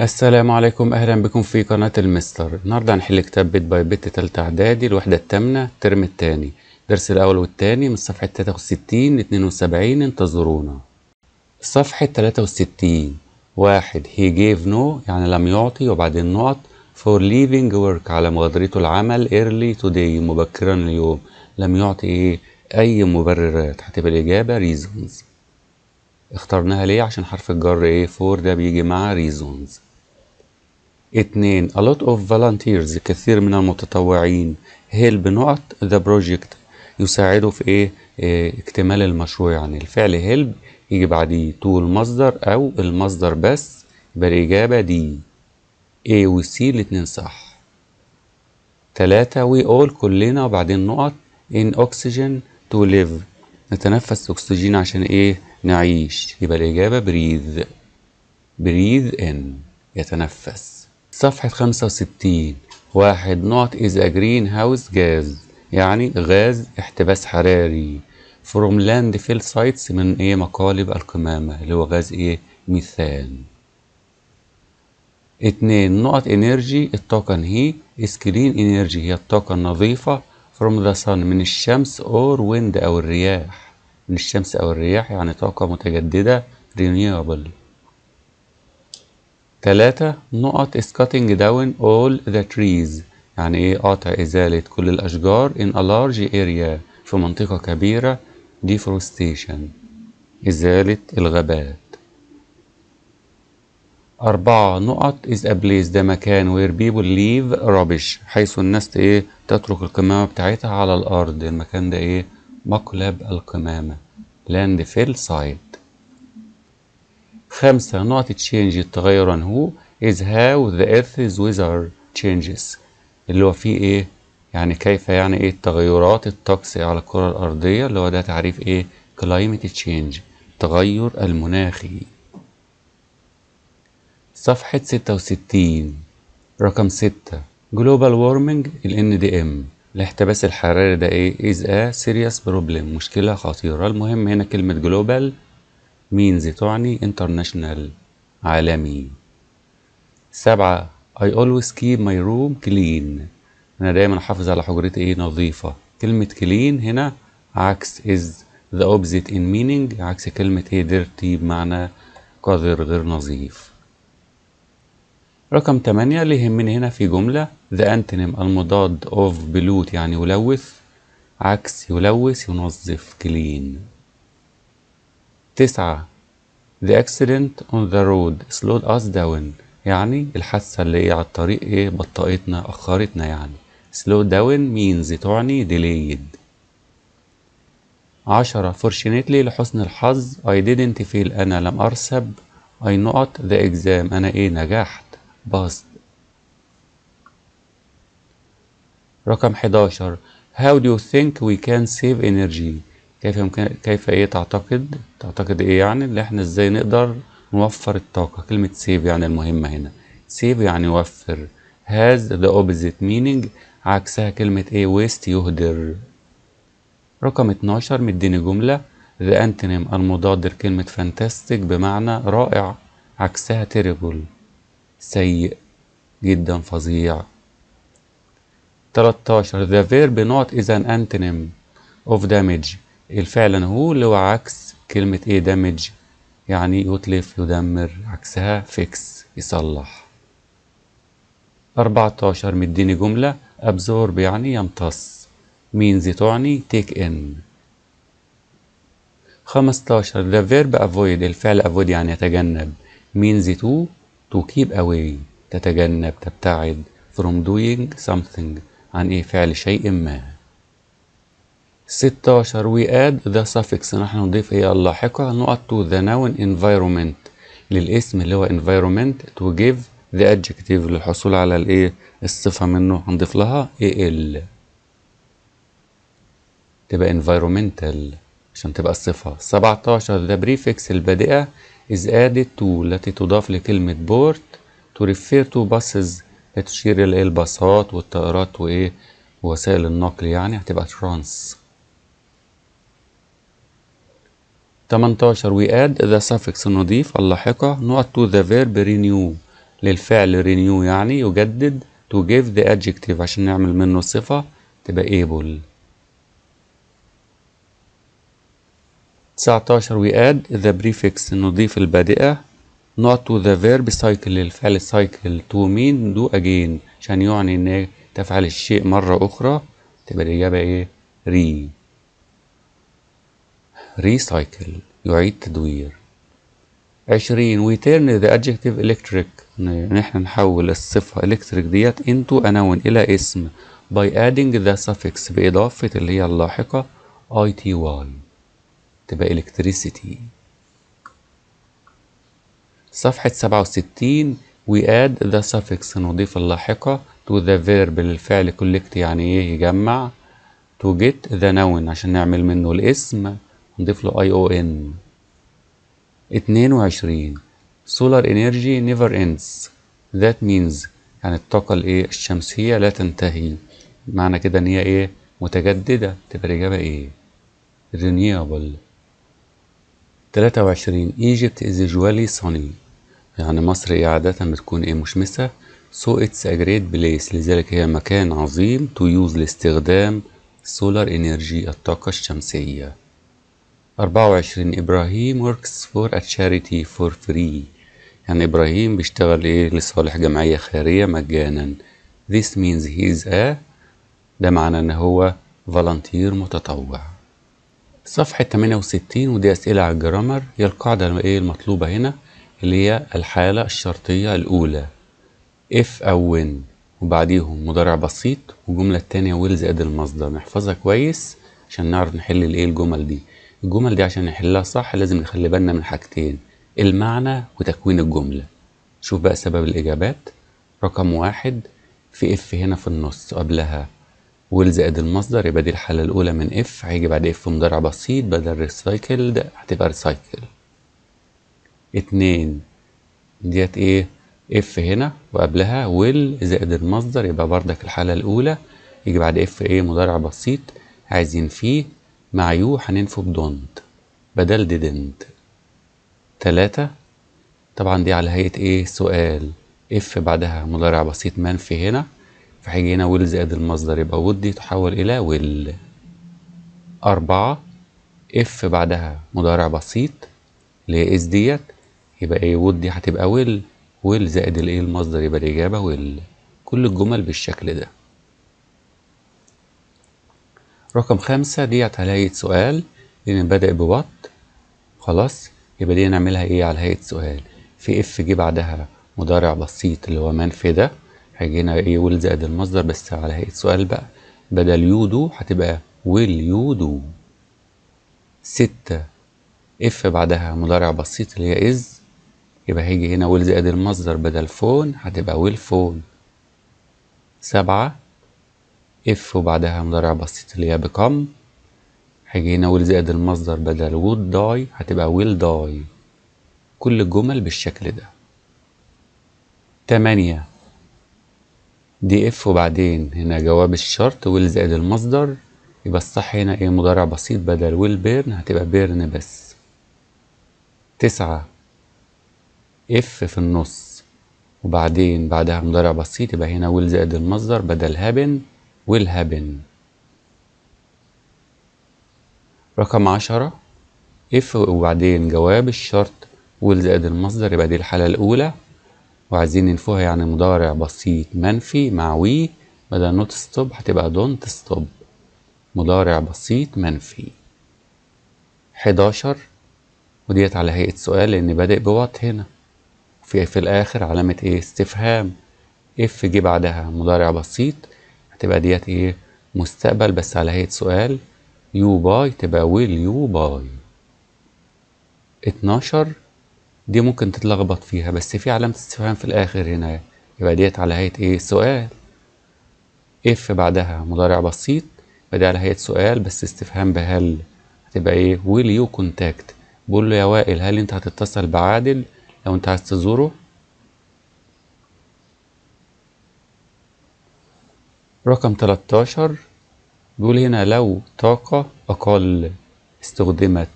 السلام عليكم اهلا بكم في قناة المستر النهاردة هنحل كتاب بيت باي بيت تالتة اعدادي الوحدة التامنة الترم التاني الدرس الاول والتاني من صفحة 63 ل 72 انتظرونا صفحة 63 واحد he gave no يعني لم يعطي وبعدين نقط for leaving work على مغادرته العمل early today مبكرا اليوم لم يعطي ايه اي مبررات هتبقى الاجابة reasons اخترناها ليه عشان حرف الجر ايه فور ده بيجي مع reasons 2 a lot of volunteers كثير من المتطوعين help not the project يساعدوا في ايه, إيه، اكتمال المشروع يعني الفعل هيلب يجي بعديه to المصدر او المصدر بس يبقى الاجابه دي A و C الاتنين صح تلاتة وي اول كلنا وبعدين نقط ان اوكسجين تو ليف نتنفس اكسجين عشان ايه نعيش يبقى الاجابه بريذ بريذ ان يتنفس صفحة 65 واحد نوت أ جرين هاوس جاز يعني غاز احتباس حراري فروم لاند فيل سايتس من ايه مقالب القمامة اللي هو غاز ايه ميثان اتنين نقط انرجي الطاقة هي سكرين انرجي هي الطاقة النظيفة from the sun من الشمس or wind او الرياح من الشمس او الرياح يعني طاقة متجددة renewable تلاتة نقط is cutting down all the trees يعني ايه قطع ازالة كل الاشجار in a large area في منطقة كبيرة deforestation ازالة الغابات أربعة نقط is a place ده مكان where people leave rubbish حيث الناس ايه تترك القمامة بتاعتها على الأرض المكان ده ايه مقلب القمامة land fill site خمسة not تشينج التغير هو is how the earth's weather changes اللي هو فيه ايه يعني كيف يعني ايه التغيرات الطقس على الكرة الأرضية اللي هو ده تعريف ايه climate change التغير المناخي صفحة ستة وستين رقم ستة global warming ال NDM الاحتباس الحراري ده ايه is a serious problem مشكلة خطيرة المهم هنا كلمة global means تعني international عالمي سبعة I always keep my room clean أنا دايما أحافظ على حجرتي إيه نظيفة كلمة clean هنا عكس is the opposite in meaning عكس كلمة إيه dirty بمعنى قذر غير نظيف رقم تمانية اللي يهمني هنا في جملة the antonym المضاد of بلوت يعني يلوث عكس يلوث ينظف clean تسعة The accident on the road slowed us down يعني الحادثة اللي هي على الطريق ايه بطأتنا أخرتنا يعني slow down means تعني delayed عشرة fortunately لحسن الحظ I didn't fail أنا لم أرسب I not the exam أنا ايه نجحت passed رقم 11 How do you think we can save energy كيف يمكن كيف ايه تعتقد تعتقد ايه يعني اللي احنا ازاي نقدر نوفر الطاقة كلمة سيف يعني المهمة هنا سيف يعني وفر has the opposite meaning عكسها كلمة ايه waste يهدر رقم 12 مديني جملة the antonym المضاد لكلمة fantastic بمعنى رائع عكسها terrible سيء جدا فظيع 13 the verb not is an antonym of damage الفعل هو اللي هو عكس كلمة ايه دامج يعني يتلف يدمر عكسها فيكس يصلح أربعتاشر مديني جملة absorb يعني يمتص means تعني take in خمستاشر ذا verb avoid الفعل avoid يعني يتجنب means to to keep away تتجنب تبتعد from doing something عن ايه فعل شيء ما 16 we add ده suffix نحن نضيف إيه اللاحقة نقط to the noun environment للاسم اللي هو environment to give the adjective للحصول على الايه الصفة منه هنضيف لها ال تبقى environmental عشان تبقى الصفة 17 the prefix البادئة is added to التي تضاف لكلمة بورت to refer to buses تشير الباصات والطائرات وايه وسائل النقل يعني هتبقى ترانس 18 we add the suffix نضيف اللاحقه نقط to the verb renew للفعل renew يعني يجدد to give the adjective عشان نعمل منه صفه تبقى able 19 we add the prefix نضيف البادئه نقط to the verb cycle للفعل cycle to mean do again عشان يعني ان تفعل الشيء مره اخرى تبقى الاجابه ايه ري recycle يعيد تدوير عشرين we turn the adjective electric يعني احنا نحول الصفة electric ديت into a noun إلى اسم by adding the suffix بإضافة اللي هي اللاحقة ity تبقى electricity صفحة 67 we add the suffix نضيف اللاحقة to the verb للفعل collect يعني ايه يجمع to get the noun عشان نعمل منه الاسم نضيف له اي او ان 22 solar energy never ends that means يعني الطاقة الايه الشمسية لا تنتهي معنى كده ان هي ايه متجددة تبقى الإجابة ايه renewable 23 Egypt is usually sunny يعني مصر ايه عادة بتكون ايه مشمسة so it's a great place لذلك هي مكان عظيم to use لاستخدام solar energy الطاقة الشمسية 24 إبراهيم works for a charity for free يعني إبراهيم بيشتغل إيه لصالح جمعية خيرية مجانا This means he is a ده معنى إن هو فالنتير متطوع صفحة 68 ودي أسئلة على الجرامر هي القاعدة إيه المطلوبة هنا اللي هي الحالة الشرطية الأولى if أو when وبعديهم مضارع بسيط والجملة التانية will زائد المصدر نحفظها كويس عشان نعرف نحل الإيه الجمل دي الجمل دي عشان نحلها صح لازم نخلي بالنا من حاجتين المعنى وتكوين الجملة شوف بقى سبب الإجابات رقم واحد في اف هنا في النص قبلها ويل زائد المصدر يبقى دي الحالة الأولى من اف هيجي بعد اف مضارع بسيط بدل ريسايكلد هتبقى ريسايكل اتنين ديت ايه اف هنا وقبلها ويل زائد المصدر يبقى بردك الحالة الأولى يجي بعد اف ايه مضارع بسيط عايزين فيه مع يو هننفض دونت بدل didn't تلاتة طبعا دي على هيئة ايه سؤال اف بعدها مضارع بسيط منفي هنا فهيجي هنا ويل زائد المصدر يبقى ودي تحول إلى ويل أربعة اف بعدها مضارع بسيط اللي اس ديت يبقى ايه ودي هتبقى ويل ويل زائد الايه المصدر يبقى الإجابة ويل كل الجمل بالشكل ده رقم خمسة ديت على هيئة سؤال لأن بدأ بوات خلاص يبقى دي نعملها إيه على هيئة سؤال في إف جه بعدها مضارع بسيط اللي هو في ده هيجي هنا إيه ويل زائد المصدر بس على هيئة سؤال بقى بدل يو دو هتبقى ويل يو دو ستة إف بعدها مضارع بسيط اللي هي إز يبقى هيجي هنا ويل زائد المصدر بدل فون هتبقى ويل فون سبعة اف وبعدها مضارع بسيط اللي هي بكم هيجي هنا ويل زائد المصدر بدل وود داي هتبقى ويل داي كل الجمل بالشكل ده تمانية دي اف وبعدين هنا جواب الشرط ويل زائد المصدر يبقى الصح هنا ايه مضارع بسيط بدل ويل بيرن هتبقى بيرن بس تسعة اف في النص وبعدين بعدها مضارع بسيط يبقى هنا ويل زائد المصدر بدل هابن will happen رقم عشرة if وبعدين جواب الشرط will زائد المصدر يبقى دي الحالة الأولى وعايزين ننفوها يعني مضارع بسيط منفي مع وي بدل نوت ستوب هتبقى دونت ستوب مضارع بسيط منفي حداشر وديت على هيئة سؤال لأن بادئ بوات هنا في في الآخر علامة إيه استفهام اف جه بعدها مضارع بسيط هتبقى ديت ايه مستقبل بس على هيئة سؤال يو باي تبقى ويل يو باي 12 دي ممكن تتلخبط فيها بس في علامة استفهام في الآخر هنا يبقى ديت على هيئة ايه سؤال اف بعدها مضارع بسيط يبقى دي على هيئة سؤال بس استفهام بهل هتبقى ايه ويل يو كونتاكت بقول له يا وائل هل انت هتتصل بعادل لو انت عايز تزوره رقم 13 بيقول هنا لو طاقة أقل استخدمت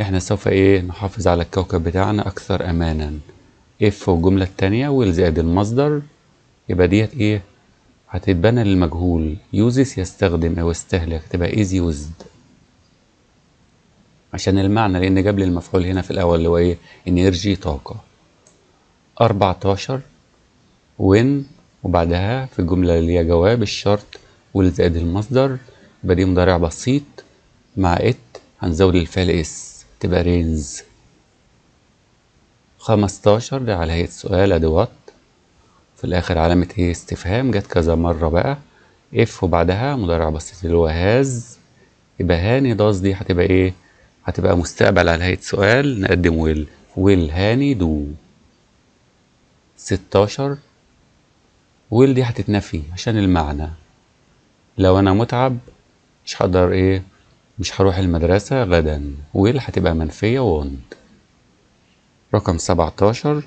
احنا سوف ايه نحافظ على الكوكب بتاعنا أكثر أمانا اف والجملة التانية والزائد المصدر يبقى ديت ايه هتتبنى للمجهول يوزس يستخدم أو يستهلك تبقى إز يوزد عشان المعنى لأن جاب المفعول هنا في الأول اللي هو ايه انرجي طاقة 14 وين وبعدها في الجملة اللي هي جواب الشرط والزائد المصدر يبقى دي مضارع بسيط مع ات هنزود الفعل اس تبقى رينز خمستاشر ده على هيئة سؤال ادوات في الاخر علامة ايه استفهام جت كذا مرة بقى اف وبعدها مضارع بسيط اللي هو هاز يبقى هاني داز دي هتبقى ايه هتبقى مستقبل على هيئة سؤال نقدم ويل ويل هاني دو ستاشر ويل دي هتتنفي عشان المعنى لو انا متعب مش هقدر ايه مش هروح المدرسة غدا ويل هتبقى منفية وونت رقم سبعتاشر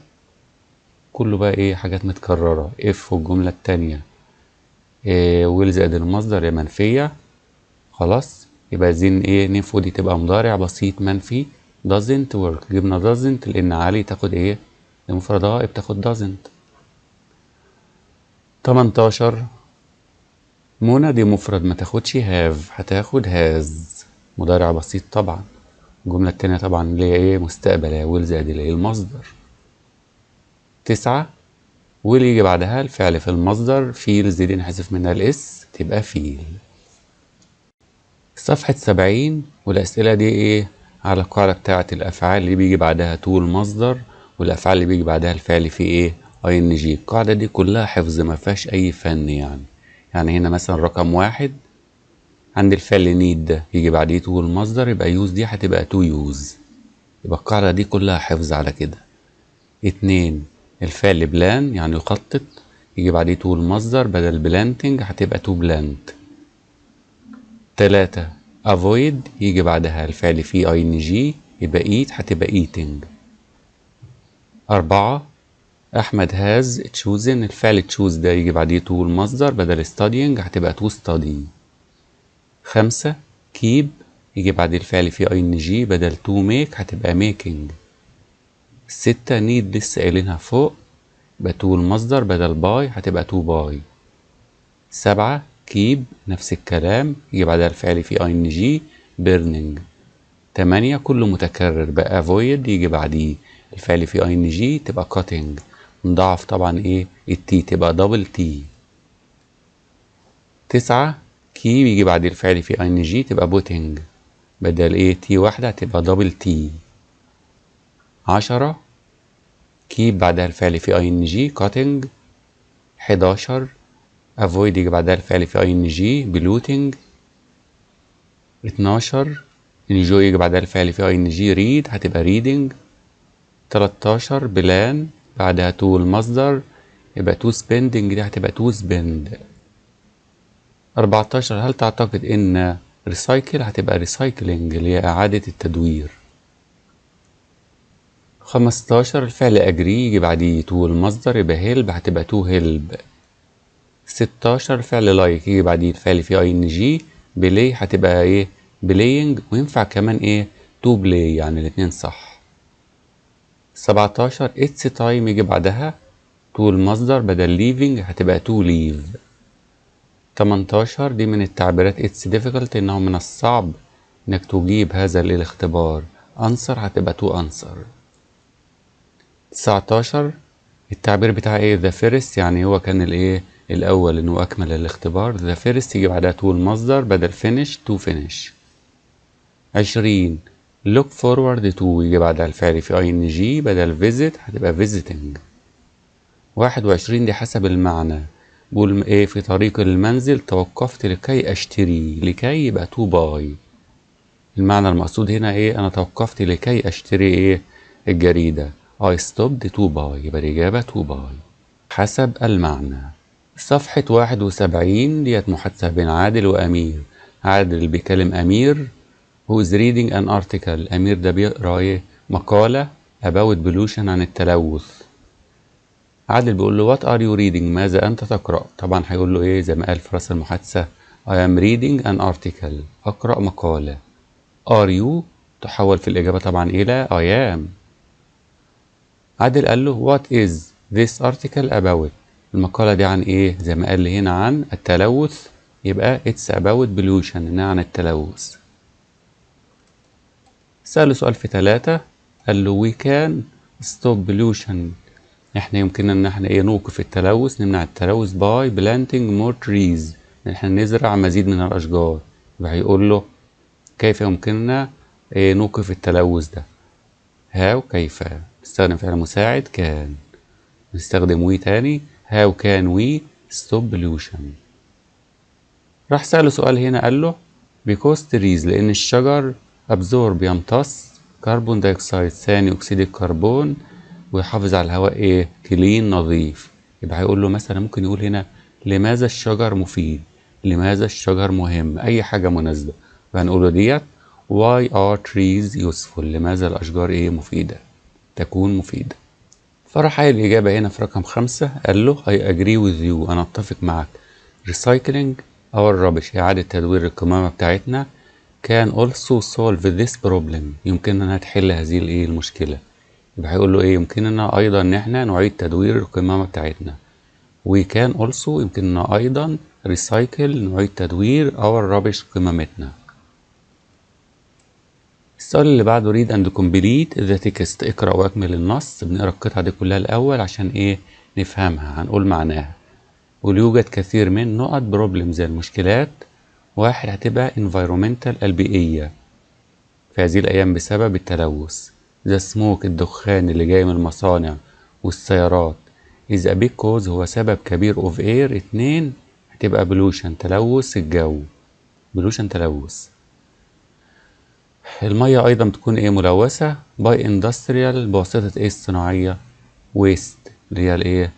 كله بقى ايه حاجات متكررة اف والجملة التانية إيه ويل زائد المصدر يا منفية خلاص يبقى زين ايه نفو دي تبقى مضارع بسيط منفي doesn't work جبنا doesn't لان عالي تاخد ايه المفردها بتاخد doesn't 18 منى دي مفرد ما تاخدش هاف هتاخد هاز مضارع بسيط طبعا الجملة التانية طبعا اللي هي ايه مستقبلة ويل زائد اللي هي المصدر تسعة واللي يجي بعدها الفعل في المصدر فيل زي نحذف منها الاس تبقى فيل صفحة سبعين والأسئلة دي ايه على القاعدة بتاعة الأفعال اللي بيجي بعدها طول مصدر والأفعال اللي بيجي بعدها الفعل في ايه اي ان جي القاعدة دي كلها حفظ ما فيهاش اي فن يعني يعني هنا مثلا رقم واحد عند الفعل نيد ده يجي بعديه تو المصدر يبقى يوز دي هتبقى تو يوز يبقى القاعدة دي كلها حفظ على كده اتنين الفعل بلان يعني يخطط يجي بعديه تو المصدر بدل بلانتنج هتبقى تو بلانت تلاتة افويد يجي بعدها الفعل فيه اي ان جي يبقى ايت هتبقى ايتنج أربعة احمد هاز تشوزن الفعل تشوز ده يجي بعديه تو المصدر بدل studying هتبقى تو studying خمسة كيب يجي بعد الفعل فيه اي ان جي بدل تو ميك هتبقى ميكينج ستة نيد لسه قايلينها فوق يبقى تو المصدر بدل باي هتبقى تو باي سبعة كيب نفس الكلام يجي بعدها الفعل فيه اي ان جي بيرنينج تمانية كله متكرر بقى avoid يجي بعديه الفعل فيه اي ان جي تبقى cutting نضاعف طبعا ايه التي تبقى دبل تي تسعة كي بيجي بعد الفعل في ان جي تبقى بوتنج بدل ايه تي واحدة تبقى دبل تي عشرة كي بعدها الفعل في ان جي كاتنج حداشر افويد يجي بعدها الفعل في ان جي بلوتنج اتناشر انجوي يجي بعدها الفعل في ان جي ريد هتبقى ريدنج 13 بلان بعدها تو المصدر يبقى تو سبيندنج دي هتبقى تو سبيند 14 هل تعتقد ان ريسايكل هتبقى ريسايكلينج اللي هي اعادة التدوير 15 الفعل اجري يجي بعديه تو المصدر يبقى هيلب هتبقى تو هيلب 16 الفعل لايك يجي بعديه الفعل في اي ان جي بلاي هتبقى ايه بلاينج وينفع كمان ايه تو بلاي يعني الاتنين صح سبعتاشر اتس تايم يجي بعدها تول مصدر بدل ليفنج هتبقى تو ليف تمنتاشر دي من التعبيرات اتس difficult انه من الصعب انك تجيب هذا الاختبار انسر هتبقى تو انسر تسعتاشر التعبير بتاع ايه ذا فيرست يعني هو كان الايه الاول انه اكمل الاختبار ذا فيرست يجي بعدها تو المصدر بدل فينش تو فينش عشرين look forward to يجي بعدها الفعل في ing ان جي بدل visit هتبقى visiting واحد وعشرين دي حسب المعنى بقول ايه في طريق المنزل توقفت لكي اشتري لكي يبقى تو باي المعنى المقصود هنا ايه انا توقفت لكي اشتري ايه الجريدة I stopped to buy يبقى الإجابة to buy حسب المعنى صفحة واحد وسبعين ديت محادثة بين عادل وأمير عادل بيكلم أمير who is reading an article الأمير ده بيقرأ إيه؟ مقالة about pollution عن التلوث عادل بيقول له what are you reading ماذا أنت تقرأ طبعا هيقول له إيه زي ما قال في رأس المحادثة I am reading an article أقرأ مقالة are you تحول في الإجابة طبعا إلى I am عادل قال له what is this article about المقالة دي عن إيه زي ما قال لي هنا عن التلوث يبقى it's about pollution إنها عن التلوث سأله سؤال في ثلاثة قال له وي كان ستوب بلوشن احنا يمكننا ان احنا ايه نوقف التلوث نمنع التلوث باي بلانتنج مور تريز ان احنا نزرع مزيد من الاشجار يبقى هيقول له كيف يمكننا ايه نوقف التلوث ده هاو كيف نستخدم فعل مساعد كان نستخدم وي تاني هاو كان وي ستوب بلوشن راح سأله سؤال هنا قال له because trees لأن الشجر ابزور بيمتص كربون دايكسايد ثاني اكسيد الكربون ويحافظ على الهواء ايه كلين نظيف يبقى هيقول له مثلا ممكن يقول هنا لماذا الشجر مفيد لماذا الشجر مهم اي حاجه مناسبه فهنقول له ديت why are trees useful لماذا الاشجار ايه مفيده تكون مفيده فراح قايل الاجابه هنا في رقم خمسة قال له I agree with you انا اتفق معك recycling او الربش اعاده تدوير القمامه بتاعتنا can also solve this problem يمكننا تحل هذه الايه المشكله يبقى هيقول له ايه يمكننا ايضا ان احنا نعيد تدوير القمامه بتاعتنا we can also يمكننا ايضا recycle نعيد تدوير our rubbish قمامتنا السؤال اللي بعده read and complete the text اقرا واكمل النص بنقرا القطعه دي كلها الاول عشان ايه نفهمها هنقول معناها ويوجد كثير من نقط بروبلمز المشكلات واحد هتبقى environmental البيئية في هذه الأيام بسبب التلوث ذا سموك الدخان اللي جاي من المصانع والسيارات إذا بيك big cause هو سبب كبير of air اتنين هتبقى بلوشن تلوث الجو بلوشن تلوث المية أيضا بتكون إيه ملوثة باي اندستريال بواسطة إيه الصناعية ويست اللي هي الإيه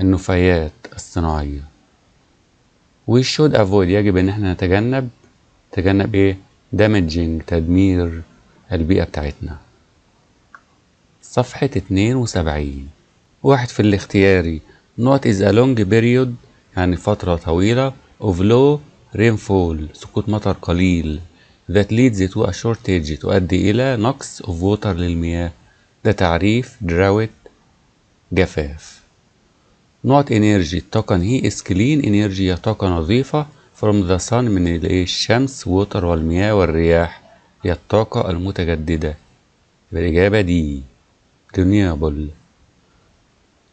النفايات الصناعية وي شود افويد يجب ان احنا نتجنب تجنب ايه دامجينج تدمير البيئة بتاعتنا صفحة 72 واحد في الاختياري not is a long period يعني فترة طويلة of low rainfall سقوط مطر قليل that leads to a shortage تؤدي إلى نقص of water للمياه ده تعريف drought جفاف not energy الطاقة هي is clean energy طاقة نظيفة from the sun من الشمس ووتر والمياه والرياح هي الطاقة المتجددة الإجابة دي renewable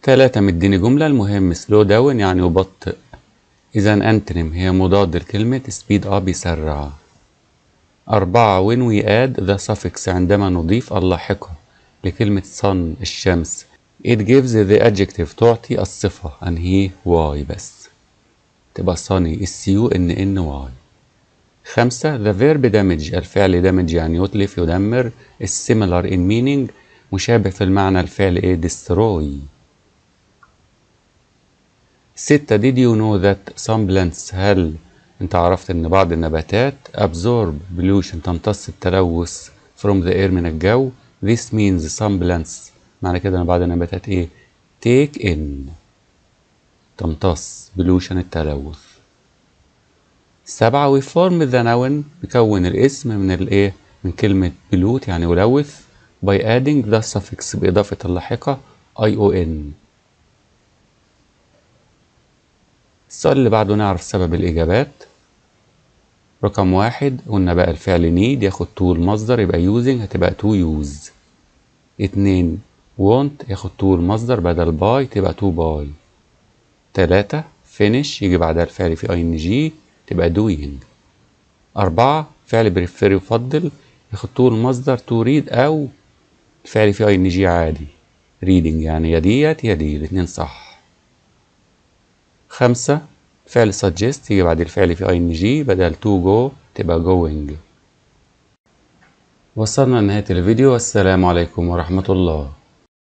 تلاتة مديني جملة المهم slow down يعني يبطئ إذا أنتنم هي مضاد لكلمة speed up يسرع أربعة when we add the suffix عندما نضيف اللاحقة لكلمة sun الشمس it gives the adjective تعطي الصفة and هي why بس تبقى sunny is u n n y خمسة the verb damage الفعل damage يعني يتلف يدمر is similar in meaning مشابه في المعنى الفعل ايه destroy ستة did you know that some plants هل انت عرفت ان بعض النباتات absorb pollution تمتص التلوث from the air من الجو this means some plants معنى كده ان بعض النباتات ايه تيك ان تمتص بلوشن التلوث سبعة ويفورم ذا نون بكون الاسم من الايه من كلمة بلوت يعني ولوث by adding the suffix بإضافة اللاحقة N السؤال اللي بعده نعرف سبب الإجابات رقم واحد قلنا بقى الفعل نيد ياخد طول مصدر يبقى using هتبقى to use اتنين want ياخد تو المصدر بدل باي تبقى تو باي تلاتة فينش يجي بعدها الفعل في اي ان جي تبقى دوينج أربعة فعل بريفير يفضل ياخد تو المصدر تو ريد أو الفعل في اي ان جي عادي ريدنج يعني يا ديت يا دي الاتنين صح خمسة فعل suggest يجي بعد الفعل في اي ان جي بدل تو جو تبقى going وصلنا لنهاية الفيديو والسلام عليكم ورحمة الله